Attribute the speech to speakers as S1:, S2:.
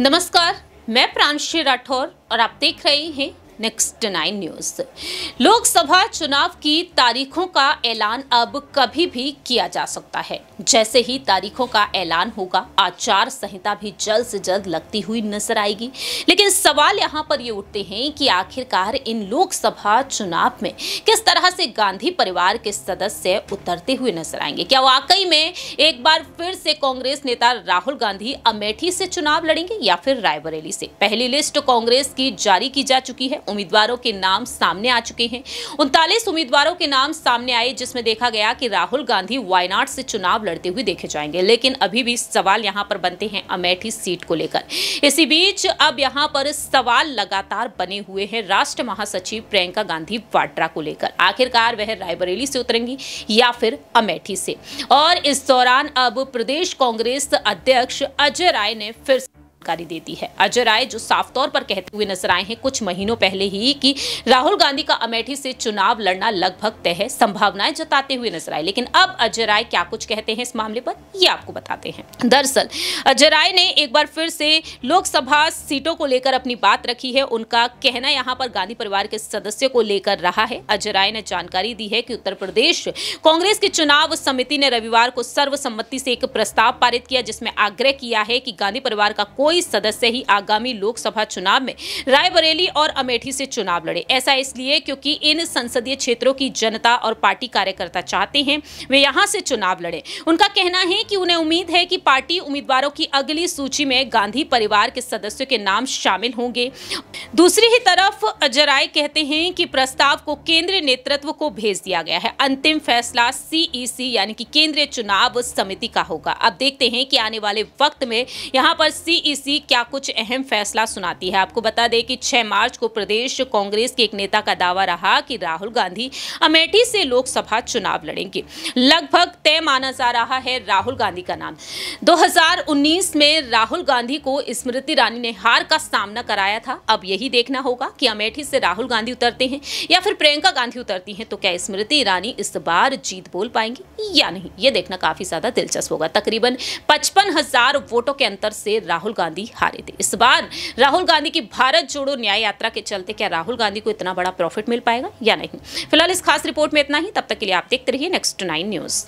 S1: नमस्कार मैं प्रांशी राठौर और आप देख रहे हैं नेक्स्ट नाइन न्यूज लोकसभा चुनाव की तारीखों का ऐलान अब कभी भी किया जा सकता है जैसे ही तारीखों का ऐलान होगा आचार संहिता भी जल्द से जल्द लगती हुई नजर आएगी लेकिन सवाल यहाँ पर ये उठते हैं कि आखिरकार इन लोकसभा चुनाव में किस तरह से गांधी परिवार के सदस्य उतरते हुए नजर आएंगे क्या वाकई में एक बार फिर से कांग्रेस नेता राहुल गांधी अमेठी से चुनाव लड़ेंगे या फिर रायबरेली से पहली लिस्ट कांग्रेस की जारी की जा चुकी है उम्मीदवारों के नाम सामने आ चुके हैं उनतालीस उम्मीदवारों के नाम सामने आए जिसमें देखा गया कि राहुल गांधी वायनाड से चुनाव लड़ते हुए देखे जाएंगे लेकिन अभी भी सवाल यहां पर बनते हैं अमेठी सीट को लेकर इसी बीच अब यहाँ पर सवाल लगातार बने हुए हैं राष्ट्र महासचिव प्रियंका गांधी वाड्रा को लेकर आखिरकार वह रायबरेली से उतरेंगी या फिर अमेठी से और इस दौरान अब प्रदेश कांग्रेस अध्यक्ष अजय राय ने फिर जानकारी देती है अजय राय जो साफ तौर पर कहते हुए नजर आए हैं कुछ महीनों पहले ही कि राहुल गांधी का अमेठी से चुनाव लड़ना लगभग तय है संभावनाएं जताते हुए नजर आए लेकिन अब अजय राय क्या कुछ कहते हैं इस मामले पर ये आपको बताते हैं दरअसल अजय राय ने एक बार फिर से लोकसभा सीटों को लेकर अपनी बात रखी है उनका कहना यहाँ पर गांधी परिवार के सदस्यों को लेकर रहा है अजय राय ने जानकारी दी है कि उत्तर प्रदेश कांग्रेस की चुनाव समिति ने रविवार को सर्वसम्मति से एक प्रस्ताव पारित किया जिसमें आग्रह किया है कि गांधी परिवार का कोई कोई सदस्य ही आगामी लोकसभा चुनाव में रायबरेली और अमेठी से चुनाव लड़े ऐसा इसलिए क्योंकि इन संसदीय क्षेत्रों की जनता और पार्टी कार्यकर्ता चाहते हैं वे यहां से चुनाव लड़े उनका कहना है कि उन्हें उम्मीद है कि पार्टी उम्मीदवारों की अगली सूची में गांधी परिवार के सदस्यों के नाम शामिल होंगे दूसरी ही तरफ अजय राय कहते हैं कि प्रस्ताव को केंद्रीय नेतृत्व को भेज दिया गया है अंतिम फैसला सीईसी यानी कि केंद्रीय चुनाव समिति का होगा अब देखते हैं कि आने वाले वक्त में यहाँ पर सीईसी बीबीसी क्या कुछ अहम फैसला सुनाती है आपको बता दें कि 6 मार्च को प्रदेश कांग्रेस के एक नेता का दावा रहा कि राहुल गांधी अमेठी से लोकसभा चुनाव लड़ेंगे लगभग तय माना जा रहा है राहुल गांधी का नाम 2019 में राहुल गांधी को स्मृति ईरानी ने हार का सामना कराया था अब यही देखना होगा कि अमेठी से राहुल गांधी उतरते हैं या फिर प्रियंका गांधी उतरती हैं तो क्या स्मृति ईरानी इस बार जीत बोल पाएंगी या नहीं ये देखना काफी ज्यादा दिलचस्प होगा तकरीबन पचपन वोटों के अंतर से राहुल गांधी गांधी हारे थे इस बार राहुल गांधी की भारत जोड़ो न्याय यात्रा के चलते क्या राहुल गांधी को इतना बड़ा प्रॉफिट मिल पाएगा या नहीं फिलहाल इस खास रिपोर्ट में इतना ही तब तक के लिए आप देखते रहिए नेक्स्ट नाइन न्यूज़